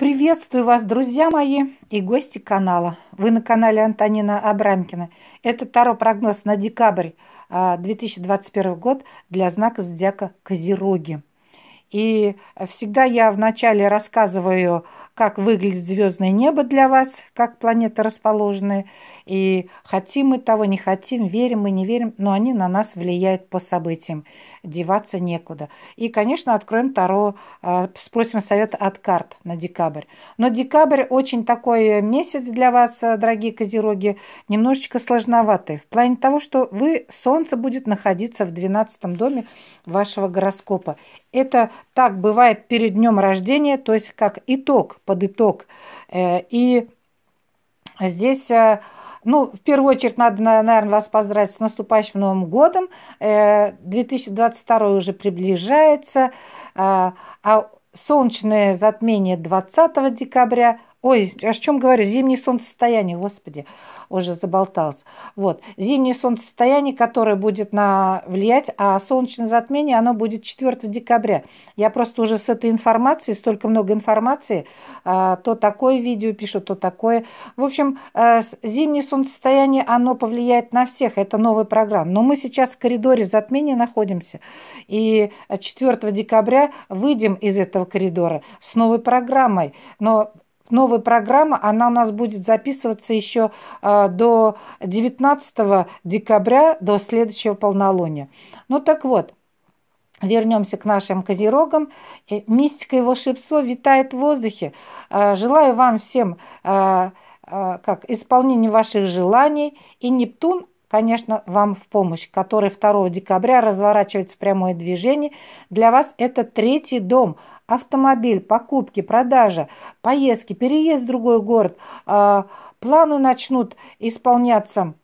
Приветствую вас, друзья мои и гости канала. Вы на канале Антонина Абрамкина. Это Таро прогноз на декабрь 2021 а, год для знака зодиака Козероги. И всегда я вначале рассказываю как выглядит звездное небо для вас, как планеты расположены, и хотим мы того, не хотим, верим мы, не верим, но они на нас влияют по событиям, деваться некуда. И, конечно, откроем Таро, а, спросим совет от карт на декабрь. Но декабрь очень такой месяц для вас, а, дорогие козероги, немножечко сложноватый, в плане того, что вы, Солнце будет находиться в 12 доме вашего гороскопа, это так бывает перед днем рождения, то есть как итог, под итог. Э, и здесь э, ну, в первую очередь, надо, наверное, вас поздравить с наступающим Новым годом. 2022 э, уже приближается, а солнечное затмение 20 декабря – Ой, о чем говорю? Зимнее солнцестояние, господи, уже заболтался. Вот, зимнее солнцестояние, которое будет на... влиять, а солнечное затмение, оно будет 4 декабря. Я просто уже с этой информацией, столько много информации, а, то такое видео пишу, то такое. В общем, э, зимнее солнцестояние, оно повлияет на всех, это новая программа. Но мы сейчас в коридоре затмения находимся, и 4 декабря выйдем из этого коридора с новой программой. Но новая программа, она у нас будет записываться еще а, до 19 декабря, до следующего полнолуния. Ну так вот, Вернемся к нашим козерогам. Мистика и волшебство витает в воздухе. А, желаю вам всем а, как исполнение ваших желаний. И Нептун конечно, вам в помощь, который 2 декабря разворачивается прямое движение. Для вас это третий дом, автомобиль, покупки, продажа, поездки, переезд в другой город. А, планы начнут исполняться.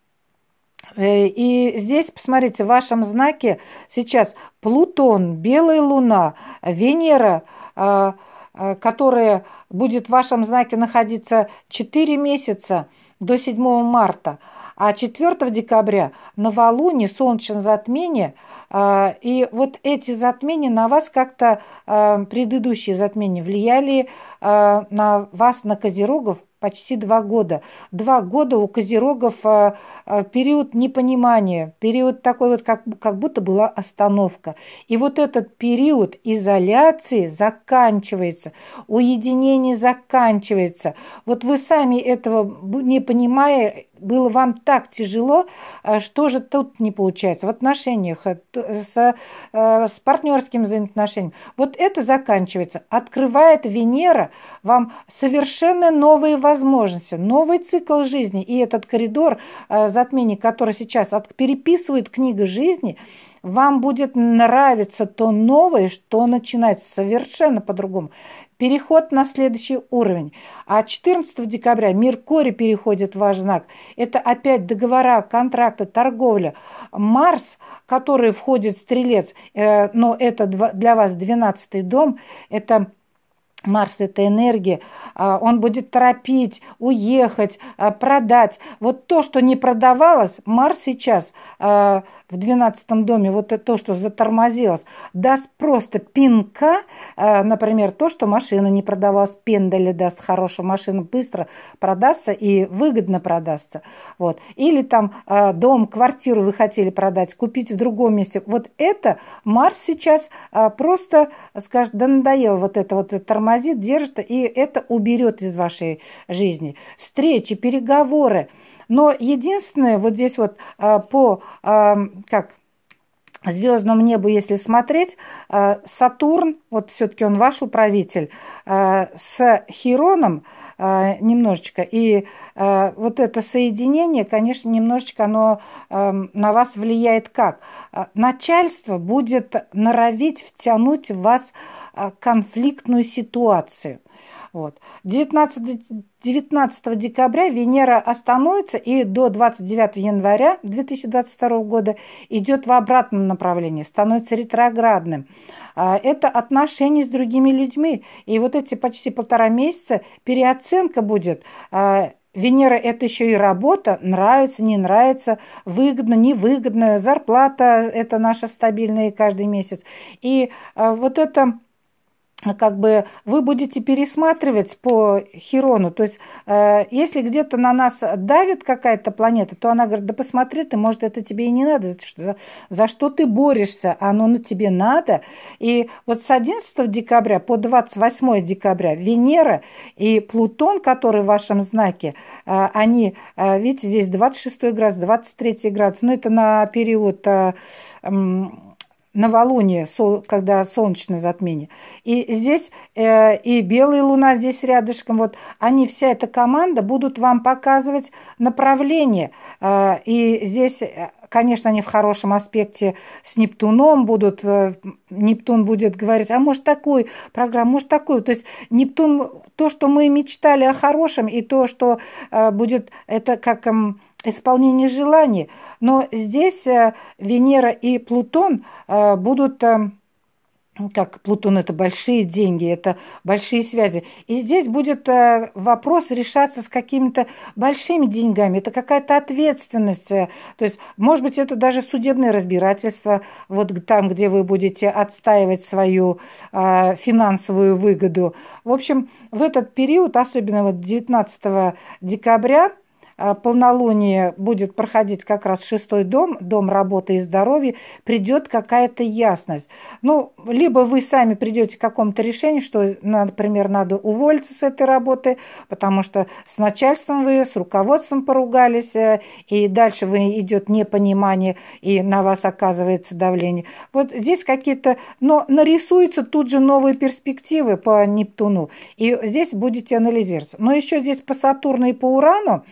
Э, и здесь, посмотрите, в вашем знаке сейчас Плутон, Белая Луна, Венера, а, а, которая будет в вашем знаке находиться 4 месяца до 7 марта – а 4 декабря новолуние, солнечное затмение а, – и вот эти затмения на вас как-то, а, предыдущие затмения, влияли а, на вас, на козерогов, почти два года. Два года у козерогов э, э, период непонимания, период такой вот, как, как будто была остановка. И вот этот период изоляции заканчивается, уединение заканчивается. Вот вы сами этого не понимая, было вам так тяжело, э, что же тут не получается в отношениях, с, с партнерским взаимоотношением. Вот это заканчивается. Открывает Венера вам совершенно новые возможности, новый цикл жизни и этот коридор э, затмений, который сейчас переписывает книга жизни, вам будет нравиться то новое, что начинается совершенно по-другому. Переход на следующий уровень. А 14 декабря Меркурий переходит в ваш знак. Это опять договора, контракты, торговля. Марс, который входит в Стрелец, э, но это для вас 12 дом, это Марс – это энергия, а, он будет торопить, уехать, а, продать. Вот то, что не продавалось, Марс сейчас а, в 12 доме, вот это то, что затормозилось, даст просто пинка, э, например, то, что машина не продавалась, пендали даст хорошую машину быстро продастся и выгодно продастся. Вот. Или там э, дом, квартиру вы хотели продать, купить в другом месте. Вот это Марс сейчас э, просто скажет, да надоел, вот это вот тормозит, держит, и это уберет из вашей жизни. Встречи, переговоры. Но единственное, вот здесь вот а, по, а, как, звездному небу, если смотреть, а, Сатурн, вот все-таки он ваш управитель, с Хироном немножечко. И вот это соединение, конечно, немножечко оно на вас влияет как? Начальство будет норовить втянуть в вас конфликтную ситуацию. Вот. 19, 19 декабря Венера остановится и до 29 января 2022 года идет в обратном направлении, становится ретроградным. А, это отношения с другими людьми. И вот эти почти полтора месяца переоценка будет. А, Венера – это еще и работа, нравится, не нравится, выгодно, невыгодно, зарплата – это наша стабильная каждый месяц. И а, вот это как бы вы будете пересматривать по Хирону. То есть, э, если где-то на нас давит какая-то планета, то она говорит, да посмотри ты, может, это тебе и не надо. За, за что ты борешься? А оно на тебе надо. И вот с 11 декабря по 28 декабря Венера и Плутон, который в вашем знаке, э, они, э, видите, здесь 26 градус, 23 градус. Ну, это на период э, новолуние, когда солнечное затмение. И здесь э, и белая луна здесь рядышком, вот они, вся эта команда будут вам показывать направление. Э, и здесь, э, конечно, они в хорошем аспекте с Нептуном будут, Нептун будет говорить, а может такой программу, может такую. То есть Нептун, то, что мы мечтали о хорошем, и то, что будет, это как... Э, исполнении желаний. Но здесь э, Венера и Плутон э, будут э, ну, как Плутон это большие деньги, это большие связи. И здесь будет вопрос решаться с какими-то большими деньгами. Это какая-то ответственность. То есть, может быть, это даже судебное разбирательство, вот там, где вы будете отстаивать свою финансовую выгоду. В общем, в этот период, особенно вот 19 декабря, Э, полнолуние будет проходить как раз шестой дом, дом работы и здоровья, придет какая-то ясность. Ну, либо вы сами придете к какому-то решению, что, например, надо уволиться с этой работы, потому что с начальством вы, с руководством поругались, э, и дальше вы идет непонимание, и на вас оказывается давление. Вот здесь какие-то, но нарисуются тут же новые перспективы по Нептуну, и здесь будете анализировать. Но еще здесь по Сатурну и по Урану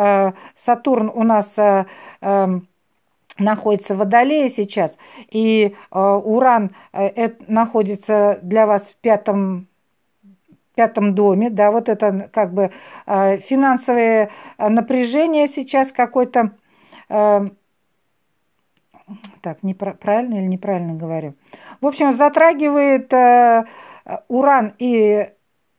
Э, Сатурн у нас э, эм, находится в Водолее сейчас, и э, Уран находится для вас в пятом пятом доме, да, вот это как бы финансовое напряжение сейчас какое-то, эм, так, не правильно или неправильно говорю. В общем, затрагивает Уран и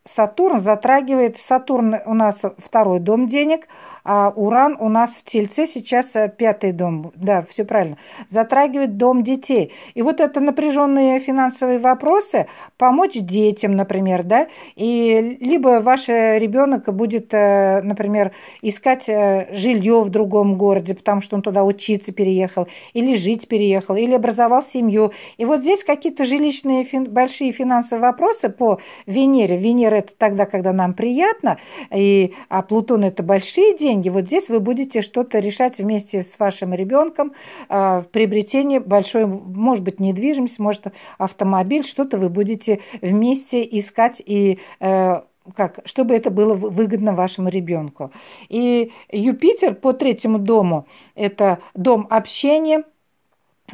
Сатурн, затрагивает Сатурн у нас второй дом денег – а Уран у нас в Тельце, сейчас э, пятый дом, да, все правильно, затрагивает дом детей. И вот это напряженные финансовые вопросы, помочь детям, например, да, и либо ваш э, ребенок будет, э, например, искать жилье в другом городе, потому что он туда учиться переехал, или жить переехал, или образовал семью. И вот здесь какие-то жилищные фин... большие финансовые вопросы по Венере. Венера это тогда, когда нам приятно, и... а Плутон это большие деньги, деньги. Вот здесь вы будете что-то решать вместе с вашим ребенком а, в приобретении большой, может быть, недвижимость, может, автомобиль, что-то вы будете вместе искать и э, как, чтобы это было выгодно вашему ребенку. И Юпитер по третьему дому – это дом общения,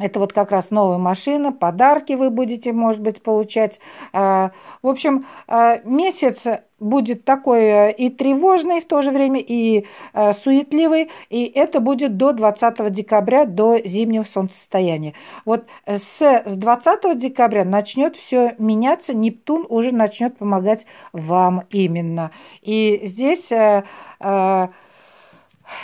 это вот как раз новая машина, подарки вы будете, может быть, получать. А, в общем, а, месяц будет такой э, и тревожный в то же время, и э, суетливый, и это будет до 20 декабря, до зимнего солнцестояния. Вот с, 20 декабря начнет все меняться, Нептун уже начнет помогать вам именно. И здесь э,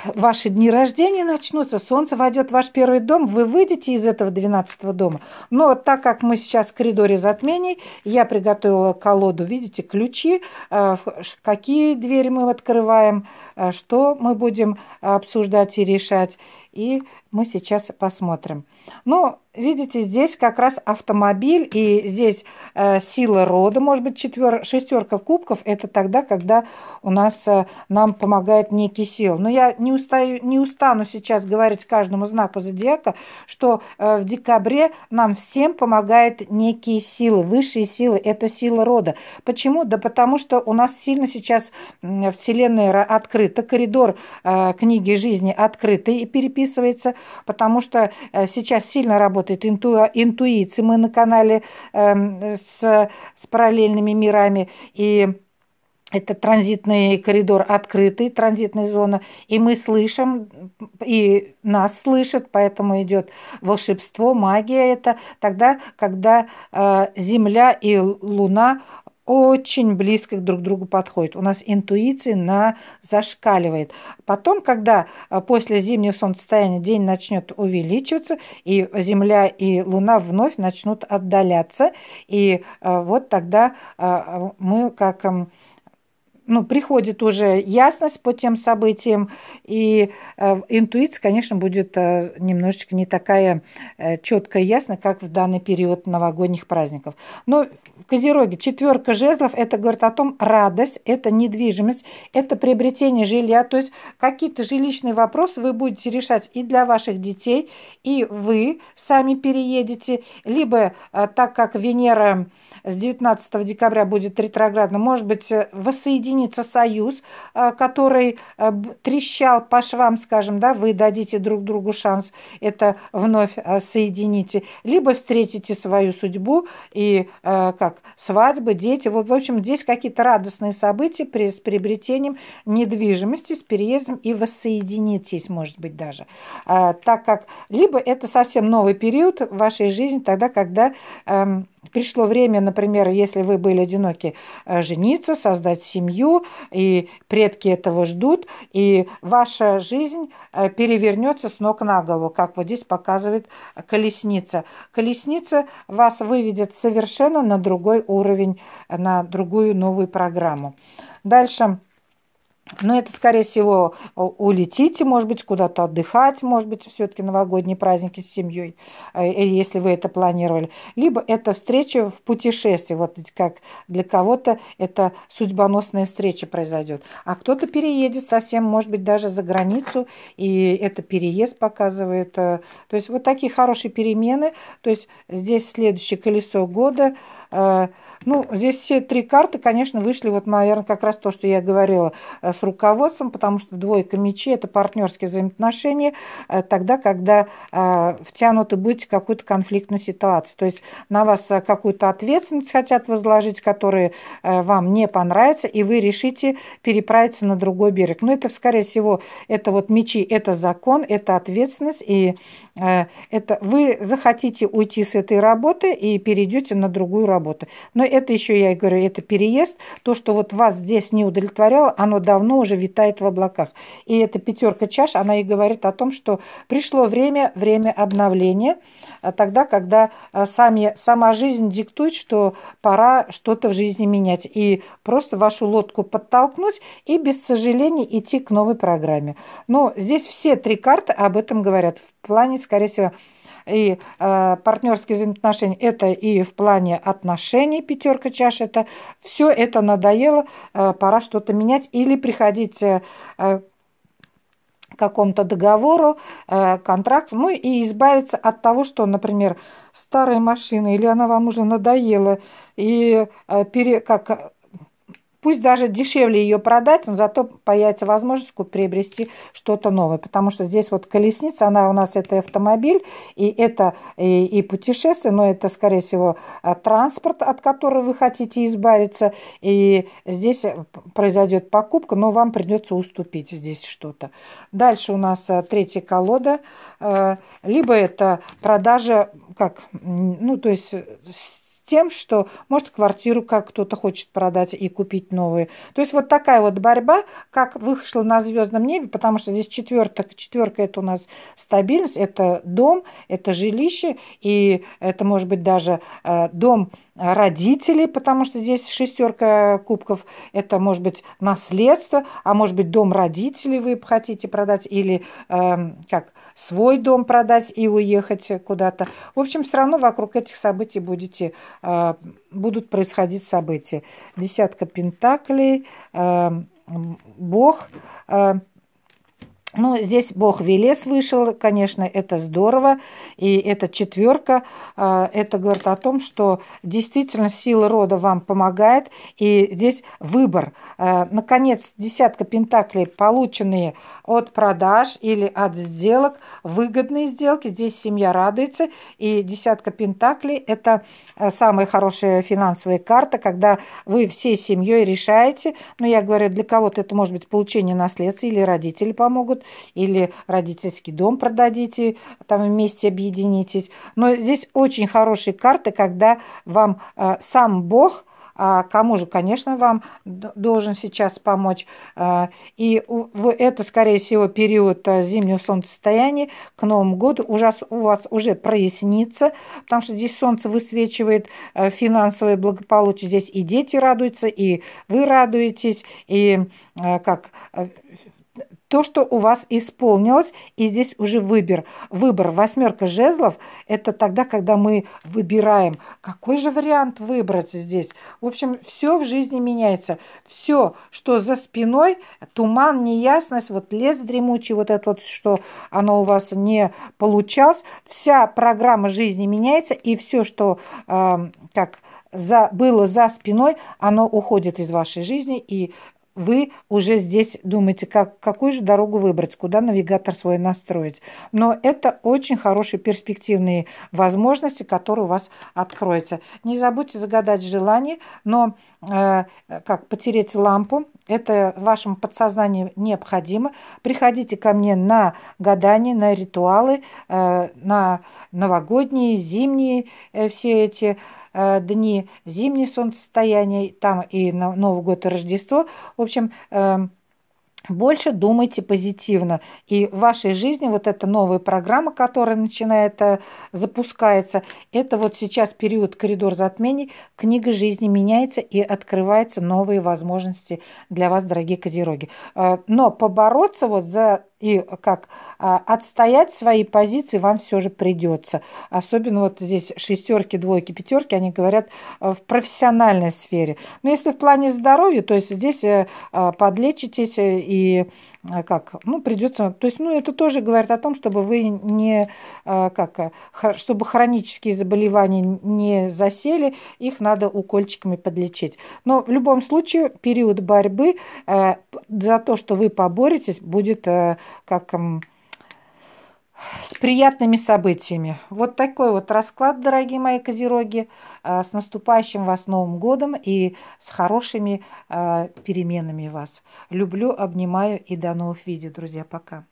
ваши дни рождения начнутся, солнце войдет в ваш первый дом, вы выйдете из этого 12 дома. Но так как мы сейчас в коридоре затмений, я приготовила колоду, видите, ключи, э, какие двери мы открываем, э, что мы будем э, обсуждать и решать. И мы сейчас посмотрим. Ну, видите, здесь как раз автомобиль, и здесь э, сила рода, может быть, четвер... шестерка кубков, это тогда, когда у нас э, нам помогает некий сил. Но я не, устаю, не устану сейчас говорить каждому знаку зодиака, что э, в декабре нам всем помогает некие силы, высшие силы, это сила рода. Почему? Да потому что у нас сильно сейчас Вселенная открыта, коридор э, книги жизни открытый и переписывается потому что э, сейчас сильно работает инту, интуиция. Мы на канале э, с, с параллельными мирами и это транзитный коридор открытый, транзитная зона, и мы слышим, и нас слышат, поэтому идет волшебство, магия это тогда, когда э, Земля и Луна очень близко друг к другу подходит. У нас интуиция на зашкаливает. Потом, когда а, после зимнего солнцестояния день начнет увеличиваться, и Земля и Луна вновь начнут отдаляться, и а, вот тогда а, мы как ну, приходит уже ясность по тем событиям, и э, интуиция, конечно, будет э, немножечко не такая э, четкая и ясная, как в данный период новогодних праздников. Но в Козероге четверка жезлов, это говорит о том, радость, это недвижимость, это приобретение жилья, то есть какие-то жилищные вопросы вы будете решать и для ваших детей, и вы сами переедете, либо так как Венера с 19 декабря будет ретроградно, может быть, э, воссоединится союз, э, который э, трещал по швам, скажем, да, вы дадите друг другу шанс это вновь соедините, либо встретите свою судьбу и как свадьбы, дети, вот, в общем, здесь какие-то радостные события при, с приобретением недвижимости, с переездом и воссоединитесь, может быть, даже. А, так как либо это совсем новый период в вашей жизни, тогда, когда эм, пришло время, например, если вы были одиноки, э, жениться, создать семью, и предки этого ждут, и ваша жизнь э, перевернется с ног на голову, как вот здесь показывает колесница. Колесница вас выведет совершенно на другой уровень, э, на другую новую программу. Дальше но ну, это, скорее всего, улетите, может быть, куда-то отдыхать, может быть, все-таки новогодние праздники с семьей, э, если вы это планировали. Либо это встреча в путешествии, вот как для кого-то это судьбоносная встреча произойдет. А кто-то переедет совсем, может быть, даже за границу, и это переезд показывает. Э. То есть вот такие хорошие перемены. То есть здесь следующее колесо года – Э, ну, здесь все три карты, конечно, вышли, вот, наверное, как раз то, что я говорила э, с руководством, потому что двойка мечей – это партнерские взаимоотношения, э, тогда, когда втянуты будете в какую-то конфликтную ситуацию. То есть на вас какую-то ответственность хотят возложить, которая вам не понравится, и вы решите переправиться на другой берег. Но это, скорее всего, это вот мечи – это закон, это ответственность, и это вы захотите уйти с этой работы и перейдете на другую работу работу. Но это еще, я и говорю, это переезд. То, что вот вас здесь не удовлетворяло, оно давно уже витает в облаках. И эта пятерка чаш, она и говорит о том, что пришло время, время обновления, а тогда, когда а, сами, сама жизнь диктует, что пора что-то в жизни менять. И просто вашу лодку подтолкнуть и без сожалений идти к новой программе. Но здесь все три карты об этом говорят. В плане, скорее всего, и э, партнерские взаимоотношения, это и в плане отношений пятерка чаш, это все это надоело, э, пора что-то менять или приходить э, э какому-то договору, э, контракту, ну и избавиться от того, что, например, старая машина или она вам уже надоела, и э, пере, как Пусть даже дешевле ее продать, но зато появится возможность приобрести что-то новое. Потому что здесь вот колесница, она у нас это автомобиль, и это и, и путешествие, но это, скорее всего, э, транспорт, от которого вы хотите избавиться. И здесь э, произойдет покупка, но вам придется уступить здесь что-то. Дальше у нас э, третья колода. Либо это продажа, как, ну, то есть тем, что, может, квартиру как кто-то хочет продать и купить новые. То есть вот такая вот борьба, как вышла на звездном небе, потому что здесь четверка, четверка это у нас стабильность, это дом, это жилище, и это может быть даже э, дом родителей, потому что здесь шестерка кубков, это может быть наследство, а может быть дом родителей вы хотите продать или э, как свой дом продать и уехать куда-то. В общем, все равно вокруг этих событий будете а, будут происходить события. Десятка пентаклей, а, Бог, а, ну, здесь Бог Велес вышел, конечно, это здорово. И эта четверка, э, это говорит о том, что действительно сила рода вам помогает. И здесь выбор. Э, наконец, десятка пентаклей, полученные от продаж или от сделок, выгодные сделки. Здесь семья радуется. И десятка пентаклей – это э, самая хорошая финансовая карта, когда вы всей семьей решаете. Но ну, я говорю, для кого-то это может быть получение наследства или родители помогут или родительский дом продадите, там вместе объединитесь. Но здесь очень хорошие карты, когда вам э, сам Бог – а кому же, конечно, вам должен сейчас помочь. Э, и это, скорее всего, период э, зимнего солнцестояния к Новому году ужас, у вас уже прояснится, потому что здесь солнце высвечивает финансовое благополучие. Здесь и дети радуются, и вы радуетесь, и как то, что у вас исполнилось, и здесь уже выбор. Выбор восьмерка жезлов – это тогда, когда мы выбираем, какой же вариант выбрать здесь. В общем, все в жизни меняется. Все, что за спиной, туман, неясность, вот лес дремучий, вот это вот, что оно у вас не получалось, вся программа жизни меняется, и все, что э, как за, было за спиной, оно уходит из вашей жизни, и вы уже здесь думаете, как, какую же дорогу выбрать, куда навигатор свой настроить. Но это очень хорошие перспективные возможности, которые у вас откроются. Не забудьте загадать желание, но э, как потереть лампу, это вашему подсознанию необходимо. Приходите ко мне на гадания, на ритуалы, э, на новогодние, зимние э, все эти Э, дни, зимнее солнцестояние, там и на Новый год и Рождество. В общем, эм, больше думайте позитивно. И в вашей жизни вот эта новая программа, которая начинает, э, запускается, это вот сейчас период коридор затмений, книга жизни меняется и открываются новые возможности для вас, дорогие козероги. Э, но побороться вот за и как а, отстоять свои позиции вам все же придется. Особенно вот здесь шестерки, двойки, пятерки, они говорят э, в профессиональной сфере. Но если в плане здоровья, то есть здесь э, а, подлечитесь э, и как, ну, придется, то есть, ну, это тоже говорит о том, чтобы вы не, как, чтобы хронические заболевания не засели, их надо укольчиками подлечить. Но в любом случае период борьбы за то, что вы поборетесь, будет как с приятными событиями. Вот такой вот расклад, дорогие мои козероги. А, с наступающим вас Новым годом и с хорошими а, переменами вас. Люблю, обнимаю и до новых видео, друзья. Пока.